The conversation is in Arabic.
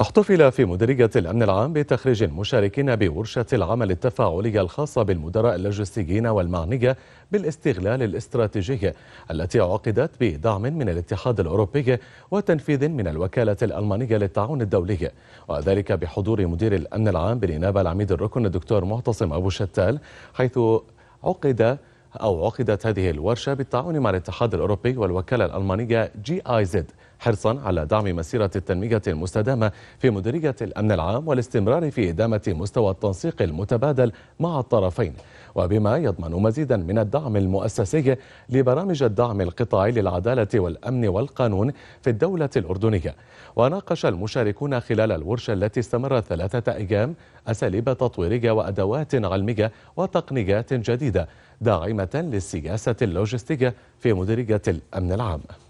احتفل في مديرية الأمن العام بتخريج المشاركين بورشة العمل التفاعلية الخاصة بالمدراء اللوجستيين والمعنية بالاستغلال الاستراتيجي التي عقدت بدعم من الاتحاد الأوروبي وتنفيذ من الوكالة الألمانية للتعاون الدولي وذلك بحضور مدير الأمن العام بالإنابة العميد الركن الدكتور معتصم أبو شتال حيث عقد أو عقدت هذه الورشة بالتعاون مع الاتحاد الأوروبي والوكالة الألمانية جي آي زد حرصا على دعم مسيرة التنمية المستدامة في مديرية الأمن العام والاستمرار في إدامة مستوى التنسيق المتبادل مع الطرفين وبما يضمن مزيدا من الدعم المؤسسي لبرامج الدعم القطاعي للعدالة والأمن والقانون في الدولة الأردنية وناقش المشاركون خلال الورشة التي استمرت ثلاثة أيام أساليب تطويرية وأدوات علمية وتقنيات جديدة داعمة للسياسة اللوجستية في مديرية الأمن العام